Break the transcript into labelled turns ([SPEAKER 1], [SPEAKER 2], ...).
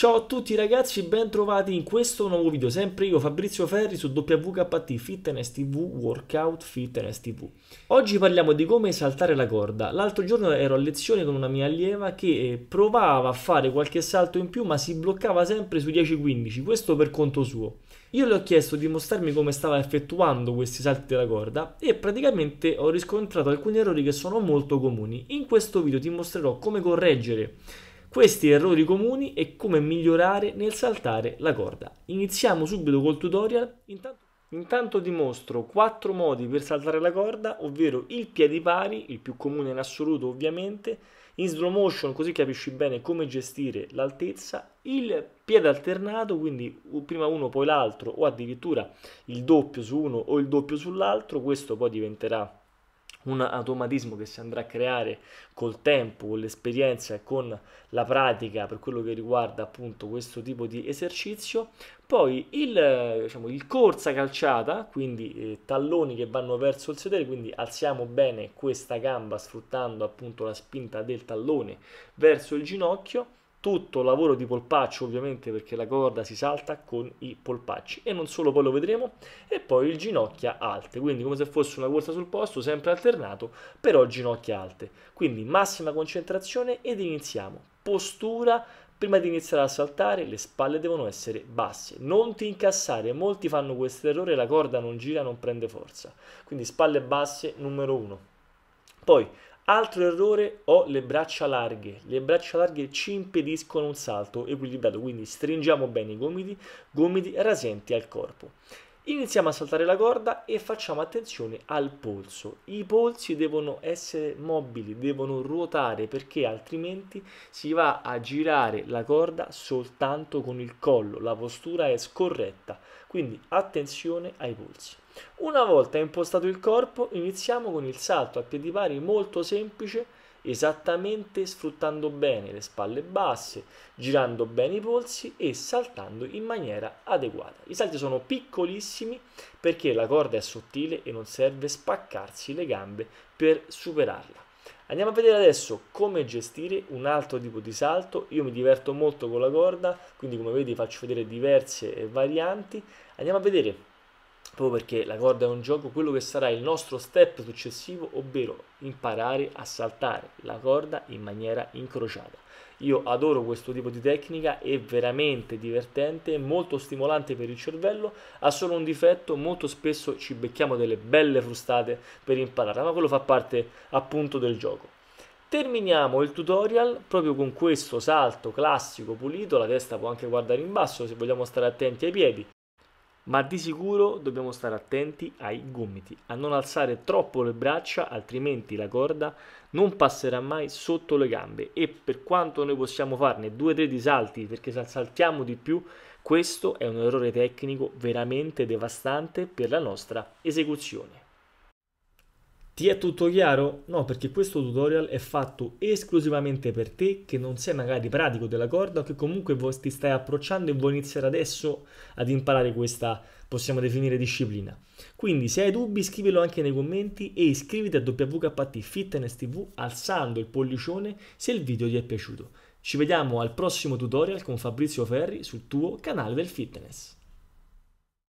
[SPEAKER 1] Ciao a tutti ragazzi, ben trovati in questo nuovo video, sempre io Fabrizio Ferri su WKT Fitness TV, Workout Fitness TV. Oggi parliamo di come saltare la corda. L'altro giorno ero a lezione con una mia allieva che eh, provava a fare qualche salto in più ma si bloccava sempre su 10-15, questo per conto suo. Io le ho chiesto di mostrarmi come stava effettuando questi salti della corda e praticamente ho riscontrato alcuni errori che sono molto comuni. In questo video ti mostrerò come correggere questi errori comuni e come migliorare nel saltare la corda. Iniziamo subito col tutorial. Intanto, intanto mostro 4 modi per saltare la corda, ovvero il piedi pari, il più comune in assoluto ovviamente, in slow motion così capisci bene come gestire l'altezza, il piede alternato, quindi prima uno poi l'altro o addirittura il doppio su uno o il doppio sull'altro, questo poi diventerà un automatismo che si andrà a creare col tempo, con l'esperienza e con la pratica per quello che riguarda appunto questo tipo di esercizio. Poi il, diciamo, il corsa calciata, quindi eh, talloni che vanno verso il sedere, quindi alziamo bene questa gamba sfruttando appunto la spinta del tallone verso il ginocchio tutto il lavoro di polpaccio ovviamente perché la corda si salta con i polpacci e non solo poi lo vedremo e poi il ginocchia alte quindi come se fosse una corsa sul posto sempre alternato però ginocchia alte quindi massima concentrazione ed iniziamo postura prima di iniziare a saltare le spalle devono essere basse, non ti incassare, molti fanno questo errore, la corda non gira, non prende forza, quindi spalle basse numero uno. Poi Altro errore, ho le braccia larghe. Le braccia larghe ci impediscono un salto equilibrato, quindi stringiamo bene i gomiti, gomiti rasenti al corpo. Iniziamo a saltare la corda e facciamo attenzione al polso. I polsi devono essere mobili, devono ruotare perché altrimenti si va a girare la corda soltanto con il collo, la postura è scorretta, quindi attenzione ai polsi. Una volta impostato il corpo iniziamo con il salto a piedi pari molto semplice esattamente sfruttando bene le spalle basse, girando bene i polsi e saltando in maniera adeguata. I salti sono piccolissimi perché la corda è sottile e non serve spaccarsi le gambe per superarla. Andiamo a vedere adesso come gestire un altro tipo di salto. Io mi diverto molto con la corda, quindi come vedi faccio vedere diverse eh, varianti. Andiamo a vedere proprio perché la corda è un gioco, quello che sarà il nostro step successivo, ovvero imparare a saltare la corda in maniera incrociata. Io adoro questo tipo di tecnica, è veramente divertente, molto stimolante per il cervello, ha solo un difetto, molto spesso ci becchiamo delle belle frustate per imparare, ma quello fa parte appunto del gioco. Terminiamo il tutorial proprio con questo salto classico pulito, la testa può anche guardare in basso se vogliamo stare attenti ai piedi, ma di sicuro dobbiamo stare attenti ai gomiti, a non alzare troppo le braccia, altrimenti la corda non passerà mai sotto le gambe e per quanto noi possiamo farne 2-3 di salti perché se saltiamo di più, questo è un errore tecnico veramente devastante per la nostra esecuzione. Ti è tutto chiaro? No, perché questo tutorial è fatto esclusivamente per te che non sei magari pratico della corda o che comunque ti stai approcciando e vuoi iniziare adesso ad imparare questa, possiamo definire, disciplina. Quindi se hai dubbi scrivilo anche nei commenti e iscriviti a WKT Fitness TV alzando il pollicione se il video ti è piaciuto. Ci vediamo al prossimo tutorial con Fabrizio Ferri sul tuo canale del fitness.